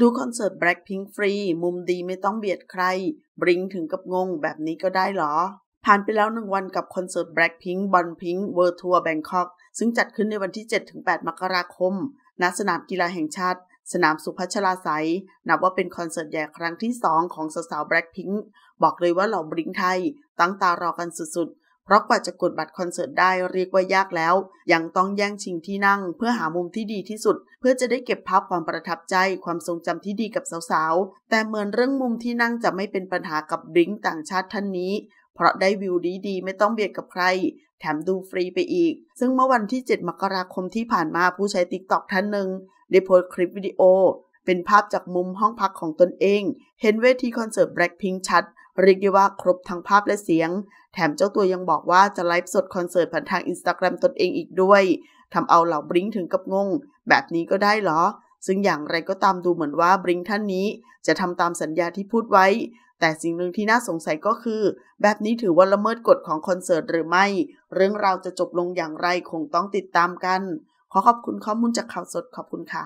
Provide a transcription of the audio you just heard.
ดูคอนเสิร์ต Blackpink ฟรี มุมดีไม่ต้องเบียดใคร บริงถึงกับงงแบบนี้ก็ได้หรอ ผ่านไปแล้วหนึ่งวันกับคอนเสิร์ต Blackpink บอลพิงเวิร์ทัวร์แบงคอกซึ่งจัดขึ้นในวันที่ 7-8 มกราคมณสนามกีฬาแห่งชาติ สนามสุพัชลาสายนับว่าเป็นคอนเสิร์ตใหญ่ครั้งที่ 2 ของสาวๆ Blackpink บอกเลยว่าเหล่าบริงไทย ตั้งตารอกันสุดๆเพราะกว่าจะกดบัตรคอนเสิร์ตได้เรียกว่ายากแล้ว ยังต้องแย่งชิงที่นั่งเพื่อหามุมที่ดีที่สุด เพื่อจะได้เก็บภาพความประทับใจความทรงจำที่ดีกับสาว ๆ แต่เหมือนเรื่องมุมที่นั่งจะไม่เป็นปัญหากับบลิงต่างชาติท่านนี้ เพราะได้วิวดีดีไม่ต้องเบียดกับใคร แถมดูฟรีไปอีก ซึ่งเมื่อวันที่ 7 มกราคมที่ผ่านมาผู้ใช้ติ๊กต็อกท่านหนึ่งได้โพสต์คลิปวิดีโอเป็นภาพจากมุมห้องพักของตนเองเห็นเวทีคอนเสิร์ตแบล็คพิงชัดเรียกได้ว่าครบทั้งภาพและเสียง แถมเจ้าตัวยังบอกว่าจะไลฟ์สดคอนเสิร์ตผ่านทางอินสตาแกรมตนเองอีกด้วยทำเอาเหล่าบริงถึงกับงงแบบนี้ก็ได้เหรอ ซึ่งอย่างไรก็ตามดูเหมือนว่าบริงท่านนี้จะทำตามสัญญาที่พูดไว้ แต่สิ่งหนึ่งที่น่าสงสัยก็คือ แบบนี้ถือว่าละเมิดกฎของคอนเสิร์ตหรือไม่ เรื่องราวจะจบลงอย่างไรคงต้องติดตามกันขอขอบคุณข้อมูลจากข่าวสดขอบคุณค่ะ